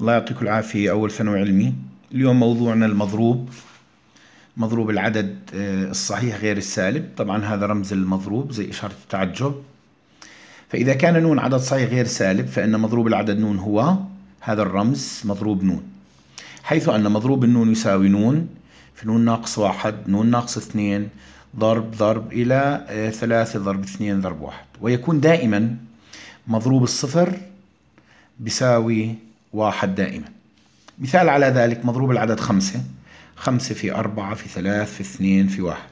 الله يعطيكم العافية أول ثانوي علمي اليوم موضوعنا المضروب مضروب العدد آه، الصحيح غير السالب طبعا هذا رمز المضروب زي إشارة التعجب فإذا كان نون عدد صحيح غير سالب فإن مضروب العدد نون هو هذا الرمز مضروب نون حيث أن مضروب النون يساوي نون في نون ناقص واحد نون ناقص اثنين ضرب ضرب إلى آه، ثلاثة ضرب اثنين ضرب واحد ويكون دائما مضروب الصفر بيساوي واحد دائما مثال على ذلك مضروب العدد خمسة خمسة في أربعة في ثلاث في اثنين في واحد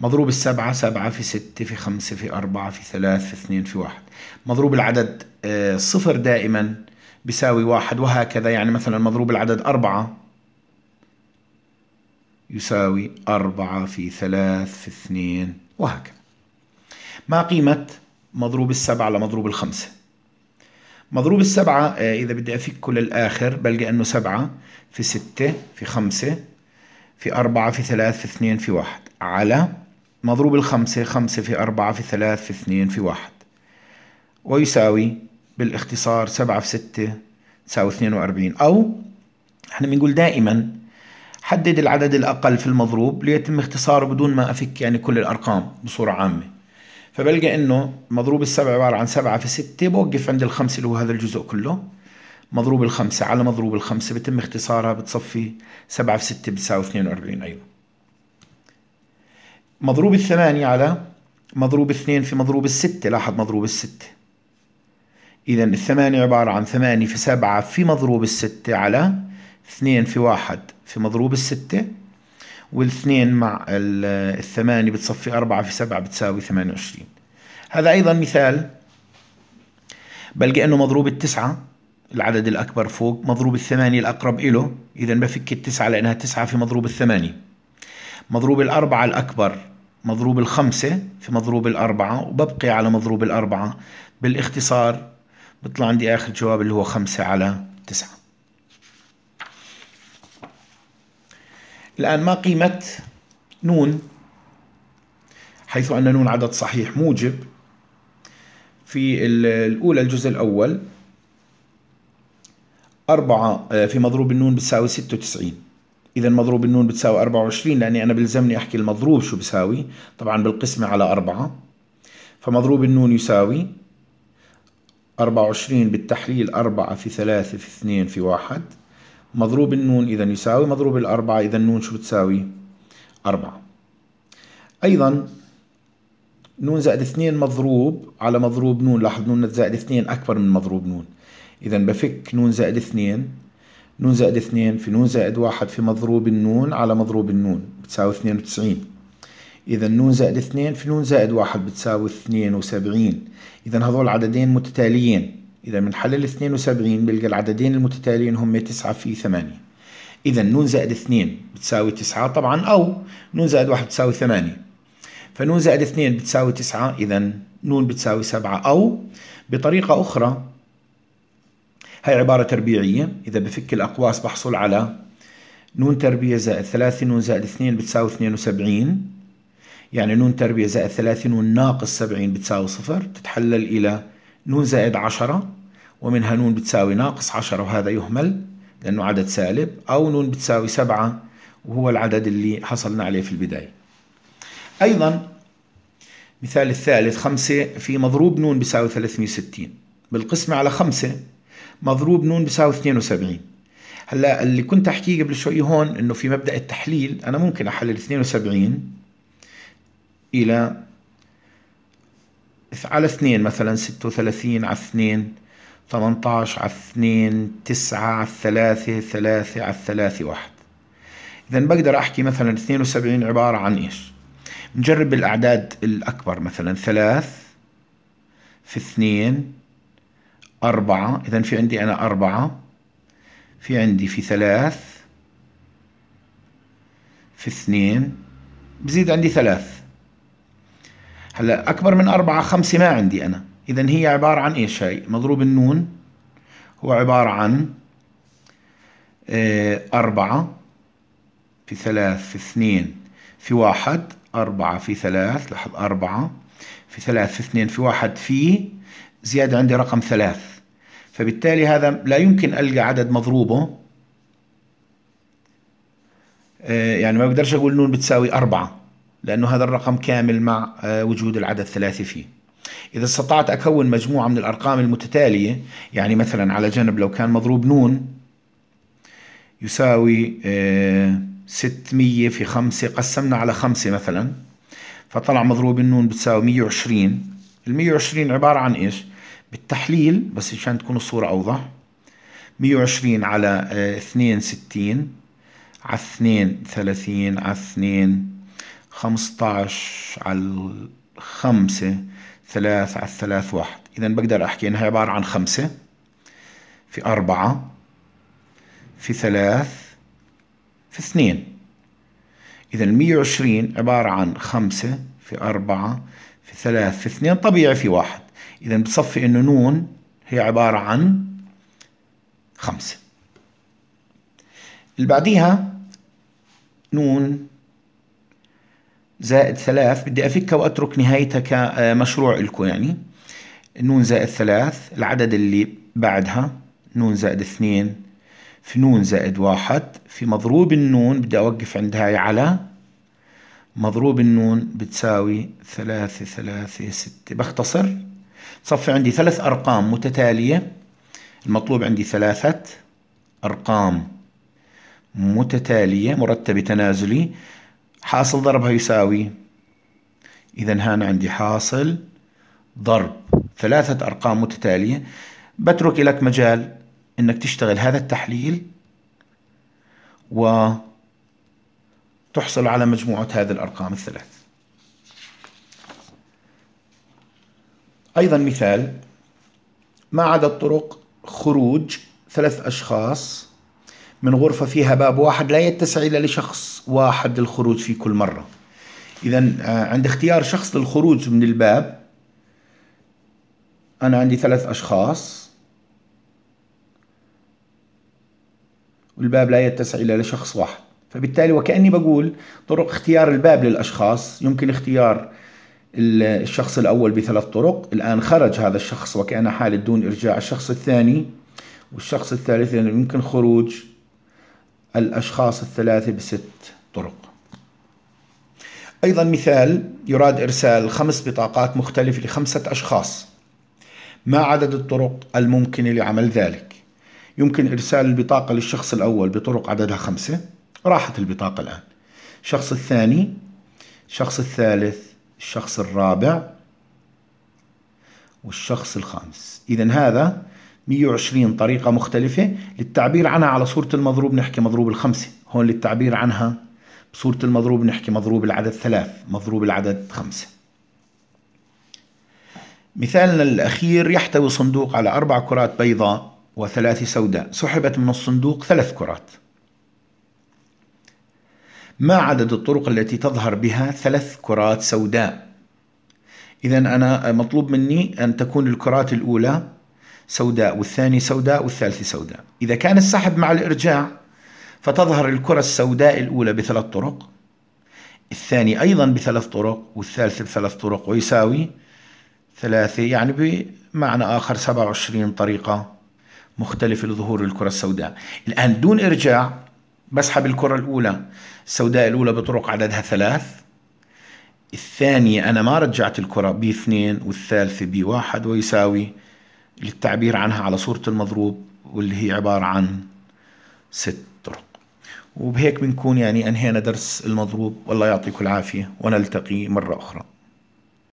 مضروب السبعة سبعة في ستة في خمسة في أربعة في ثلاث في اثنين في واحد مضروب العدد آه، صفر دائما بيساوي واحد وهكذا يعني مثلا مضروب العدد أربعة يساوي أربعة في ثلاث في اثنين وهكذا ما قيمة مضروب السبعة لمضروب الخمسة مضروب السبعة آه، إذا بدي أفكه للآخر بلقى أنه سبعة في ستة في خمسة في أربعة في ثلاث في اثنين في واحد على مضروب الخمسة خمسة في أربعة في ثلاث في اثنين في واحد ويساوي بالاختصار سبعة في ستة تساوي اثنين وأربعين أو احنا بنقول دائما حدد العدد الأقل في المضروب ليتم اختصاره بدون ما أفك يعني كل الأرقام بصورة عامة فبلقى انه مضروب السبعة عبارة عن سبعة في ستة بوقف عند الخمسة اللي هو هذا الجزء كله مضروب الخمسة على مضروب الخمسة بتم اختصارها بتصفي سبعة في ستة بتساوي 42 أيضا أيوة. مضروب الثمانية على مضروب اثنين في مضروب الستة لاحظ مضروب الستة إذا الثمانية عبارة عن ثمانية في سبعة في مضروب الستة على اثنين في واحد في مضروب الستة والاثنين مع الثمانية بتصفي أربعة في سبعة بتساوي ثمانية وعشرين هذا أيضا مثال بلقى أنه مضروب التسعة العدد الأكبر فوق مضروب الثمانية الأقرب إله إذا بفك التسعة لأنها تسعة في مضروب الثمانية مضروب الأربعة الأكبر مضروب الخمسة في مضروب الأربعة وببقي على مضروب الأربعة بالاختصار بطلع عندي آخر جواب اللي هو خمسة على تسعة الآن ما قيمة نون حيث أن نون عدد صحيح موجب في الأولى الجزء الأول أربعة آه، في مضروب النون بتساوي ستة وتسعين إذا مضروب النون بتساوي أربعة وعشرين لأني أنا بلزمني أحكي المضروب شو بساوي طبعا بالقسمة على أربعة فمضروب النون يساوي أربعة وعشرين بالتحليل أربعة في ثلاثة في اثنين في واحد مضروب النون إذا يساوي مضروب الأربعة إذا النون شو بتساوي؟ أربعة أيضا نون زائد اثنين مضروب على مضروب نون لاحظ نون زائد اثنين أكبر من مضروب نون إذا بفك نون زائد اثنين نون زائد اثنين في نون زائد واحد في مضروب النون على مضروب النون بتساوي اثنين وتسعين إذا نون زائد اثنين في نون زائد واحد بتساوي اثنين وسبعين إذا هذول عددين متتاليين إذا بنحلل 72 بلقى العددين المتتاليين هم 9 في 8 إذا نون زائد 2 بتساوي 9 طبعا أو نون زائد 1 بتساوي 8 فنون زائد 2 بتساوي 9 إذا نون بتساوي 7 أو بطريقة أخرى هي عبارة تربيعية إذا بفك الأقواس بحصل على نون تربية زائد 3 نون زائد 2 بتساوي 72 يعني نون تربية زائد 3 نون ناقص 70 بتساوي صفر تتحلل إلى نون زائد عشرة ومنها نون بتساوي ناقص عشرة وهذا يهمل لأنه عدد سالب أو نون بتساوي سبعة وهو العدد اللي حصلنا عليه في البداية أيضا مثال الثالث خمسة في مضروب نون بيساوي 360 بالقسمة على خمسة مضروب نون بيساوي 72 هلا اللي كنت احكيه قبل شوي هون انه في مبدا التحليل انا ممكن احلل 72 الى على 2 مثلا 36 على 2 18 على 2 9 على 3 3 على 3 1 إذا بقدر أحكي مثلا 72 عبارة عن إيش؟ نجرب الأعداد الأكبر مثلا 3 في 2 4 إذا في عندي أنا 4 في عندي في 3 في 2 بزيد عندي 3 هلا اكبر من أربعة خمسة ما عندي انا اذا هي عبارة عن ايش هاي مضروب النون هو عبارة عن آه، أربعة في ثلاث في اثنين في واحد أربعة في ثلاث لاحظ أربعة في ثلاث في اثنين في واحد في زيادة عندي رقم ثلاث فبالتالي هذا لا يمكن ألقى عدد مضروبه آه، يعني ما بقدرش أقول نون بتساوي أربعة لأنه هذا الرقم كامل مع آه، وجود العدد الثلاثي فيه إذا استطعت أكون مجموعة من الأرقام المتتالية يعني مثلا على جنب لو كان مضروب نون يساوي 600 آه، في 5 قسمنا على 5 مثلا فطلع مضروب النون بتساوي 120 ال 120 عبارة عن إيش؟ بالتحليل بس عشان تكون الصورة أوضح 120 على 62 آه، على 32 على 2 15 على خمسة ثلاث على 3 واحد إذا بقدر أحكي إنها عبارة عن خمسة في أربعة في ثلاث في اثنين إذا 120 عبارة عن خمسة في أربعة في ثلاث في اثنين طبيعي في واحد إذا بتصفي إنه نون هي عبارة عن خمسة اللي بعديها نون زائد ثلاث بدي أفكها وأترك نهايتها آه، كمشروع لكم يعني نون زائد ثلاث العدد اللي بعدها نون زائد اثنين في نون زائد واحد في مضروب النون بدي أوقف عند على مضروب النون بتساوي ثلاثة ثلاثة ستة بختصر صفي عندي ثلاث أرقام متتالية المطلوب عندي ثلاثة أرقام متتالية مرتبة تنازلي حاصل ضربها يساوي إذا هان عندي حاصل ضرب ثلاثة أرقام متتالية بترك لك مجال إنك تشتغل هذا التحليل وتحصل على مجموعة هذه الأرقام الثلاث أيضا مثال ما عدا الطرق خروج ثلاث أشخاص من غرفة فيها باب واحد لا يتسع إلا لشخص واحد للخروج في كل مرة إذا آه، عند اختيار شخص للخروج من الباب أنا عندي ثلاث أشخاص والباب لا يتسع إلا لشخص واحد فبالتالي وكأني بقول طرق اختيار الباب للأشخاص يمكن اختيار الشخص الأول بثلاث طرق الآن خرج هذا الشخص وكأن حالة دون إرجاع الشخص الثاني والشخص الثالث يمكن خروج الأشخاص الثلاثة بست طرق أيضا مثال يراد إرسال خمس بطاقات مختلفة لخمسة أشخاص ما عدد الطرق الممكنة لعمل ذلك يمكن إرسال البطاقة للشخص الأول بطرق عددها خمسة راحت البطاقة الآن الشخص الثاني الشخص الثالث الشخص الرابع والشخص الخامس إذا هذا 120 طريقة مختلفة للتعبير عنها على صورة المضروب نحكي مضروب الخمسة هون للتعبير عنها بصورة المضروب نحكي مضروب العدد ثلاث مضروب العدد خمسة مثالنا الأخير يحتوي صندوق على أربع كرات بيضاء وثلاث سوداء سحبت من الصندوق ثلاث كرات ما عدد الطرق التي تظهر بها ثلاث كرات سوداء إذا أنا مطلوب مني أن تكون الكرات الأولى سوداء والثاني سوداء والثالث سوداء إذا كان السحب مع الإرجاع فتظهر الكرة السوداء الأولى بثلاث طرق الثاني أيضا بثلاث طرق والثالث بثلاث طرق ويساوي ثلاثة يعني بمعنى آخر 27 طريقة مختلفة لظهور الكرة السوداء الآن دون إرجاع بسحب الكرة الأولى السوداء الأولى بطرق عددها ثلاث الثانية أنا ما رجعت الكرة باثنين والثالثة بواحد ويساوي للتعبير عنها على صورة المضروب واللي هي عبارة عن ست طرق وبهيك بنكون يعني أنهينا درس المضروب والله يعطيكم العافية ونلتقي مرة أخرى